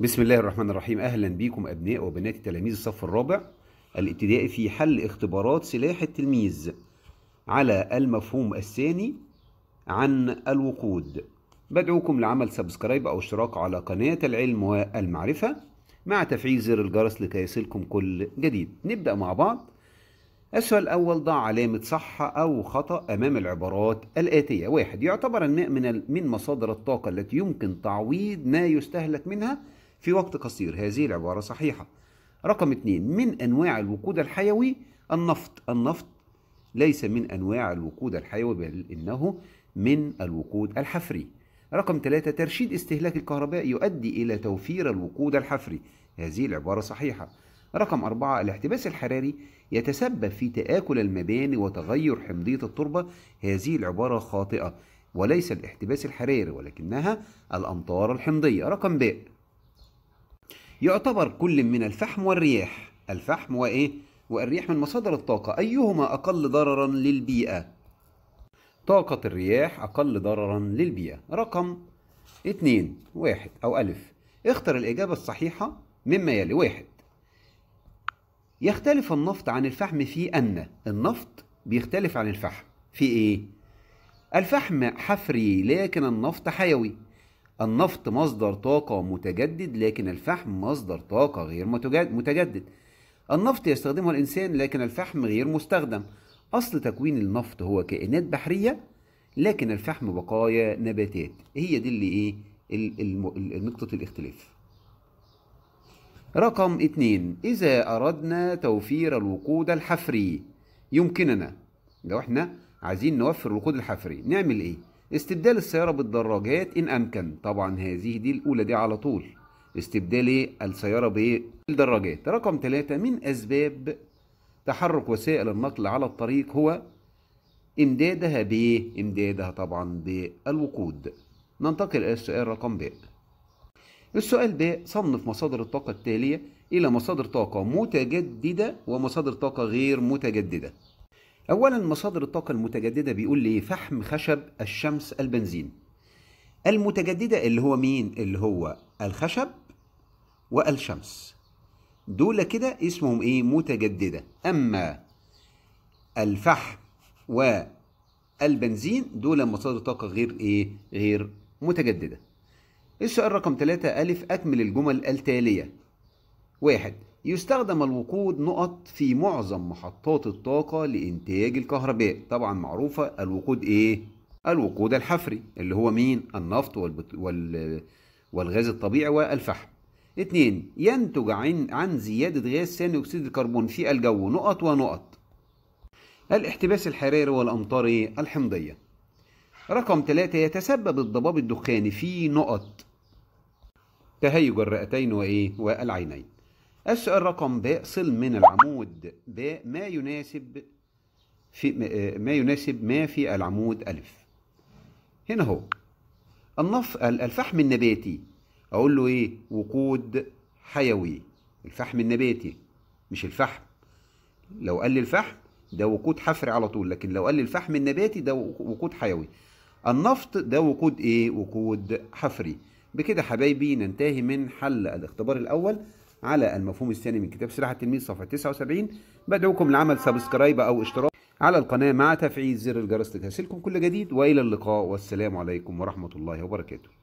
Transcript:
بسم الله الرحمن الرحيم اهلا بيكم ابناء وبنات تلاميذ الصف الرابع الابتدائي في حل اختبارات سلاح التلميذ على المفهوم الثاني عن الوقود بدعوكم لعمل سبسكرايب او اشتراك على قناه العلم والمعرفه مع تفعيل زر الجرس لكي يصلكم كل جديد نبدا مع بعض السؤال الاول ضع علامه صح او خطا امام العبارات الاتيه واحد يعتبر الماء من من مصادر الطاقه التي يمكن تعويض ما يستهلك منها في وقت قصير هذه العبارة صحيحة رقم اثنين من أنواع الوقود الحيوي النفط النفط ليس من أنواع الوقود الحيوي بل إنه من الوقود الحفري رقم ثلاثة ترشيد استهلاك الكهرباء يؤدي إلى توفير الوقود الحفري هذه العبارة صحيحة رقم أربعة الاحتباس الحراري يتسبب في تآكل المباني وتغير حمضية التربة هذه العبارة خاطئة وليس الاحتباس الحراري ولكنها الأمطار الحمضية رقم باء يعتبر كل من الفحم والرياح الفحم وإيه؟ والرياح من مصادر الطاقة أيهما أقل ضررا للبيئة؟ طاقة الرياح أقل ضررا للبيئة رقم اتنين واحد أو ألف اختر الإجابة الصحيحة مما يلي واحد يختلف النفط عن الفحم في أن النفط بيختلف عن الفحم في إيه؟ الفحم حفري لكن النفط حيوي النفط مصدر طاقة متجدد لكن الفحم مصدر طاقة غير متجدد النفط يستخدمه الإنسان لكن الفحم غير مستخدم أصل تكوين النفط هو كائنات بحرية لكن الفحم بقايا نباتات هي دي اللي إيه نقطة الاختلاف رقم اثنين إذا أردنا توفير الوقود الحفري يمكننا لو احنا عايزين نوفر الوقود الحفري نعمل ايه؟ استبدال السيارة بالدراجات إن أمكن طبعا هذه دي الأولى دي على طول استبدال السيارة بالدراجات رقم ثلاثة من أسباب تحرك وسائل النقل على الطريق هو إمدادها بإيه؟ إمدادها طبعا بالوقود ننتقل إلى السؤال رقم ب السؤال ب صنف مصادر الطاقة التالية إلى مصادر طاقة متجددة ومصادر طاقة غير متجددة أولا مصادر الطاقة المتجددة بيقول لي فحم خشب الشمس البنزين المتجددة اللي هو مين؟ اللي هو الخشب والشمس دول كده اسمهم ايه؟ متجددة أما الفحم والبنزين دول مصادر طاقة غير ايه؟ غير متجددة السؤال رقم 3 ألف أكمل الجمل التالية واحد يستخدم الوقود نقط في معظم محطات الطاقة لإنتاج الكهرباء طبعا معروفة الوقود إيه؟ الوقود الحفري اللي هو مين؟ النفط والبت... وال... والغاز الطبيعي والفحم اتنين ينتج عن, عن زيادة غاز ثاني أكسيد الكربون في الجو نقط ونقط الاحتباس الحراري والأمطار إيه؟ الحمضية رقم ثلاثة يتسبب الضباب الدخاني في نقط تهيج الرئتين وإيه؟ والعينين السؤال رقم ب صل من العمود ب ما يناسب في ما يناسب ما في العمود ألف هنا هو النف الفحم النباتي أقول له إيه وقود حيوي الفحم النباتي مش الفحم لو قال لي الفحم ده وقود حفري على طول لكن لو قال لي الفحم النباتي ده وقود حيوي النفط ده وقود ايه وقود حفري بكده حبايبي ننتهي من حل الاختبار الاول على المفهوم الثاني من كتاب سلاح التلميذ صفحه 79 بدعوكم لعمل سبسكرايب او اشتراك على القناه مع تفعيل زر الجرس لتصلكم كل جديد والى اللقاء والسلام عليكم ورحمه الله وبركاته